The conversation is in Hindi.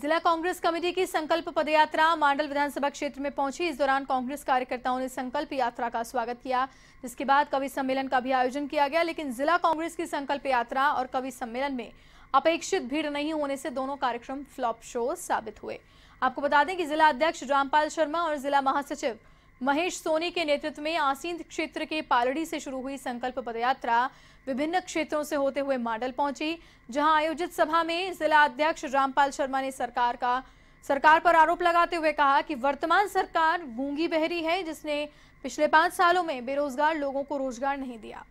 जिला कांग्रेस कमेटी की संकल्प पदयात्रा मांडल विधानसभा क्षेत्र में पहुंची इस दौरान कांग्रेस कार्यकर्ताओं ने संकल्प यात्रा का स्वागत किया जिसके बाद कवि सम्मेलन का भी आयोजन किया गया लेकिन जिला कांग्रेस की संकल्प यात्रा और कवि सम्मेलन में अपेक्षित भीड़ नहीं होने से दोनों कार्यक्रम फ्लॉप शो साबित हुए आपको बता दें कि जिला अध्यक्ष रामपाल शर्मा और जिला महासचिव महेश सोनी के नेतृत्व में आसीन क्षेत्र के पालड़ी से शुरू हुई संकल्प पदयात्रा विभिन्न क्षेत्रों से होते हुए मांडल पहुंची जहां आयोजित सभा में जिला अध्यक्ष रामपाल शर्मा ने सरकार का सरकार पर आरोप लगाते हुए कहा कि वर्तमान सरकार गूंगी बहरी है जिसने पिछले पांच सालों में बेरोजगार लोगों को रोजगार नहीं दिया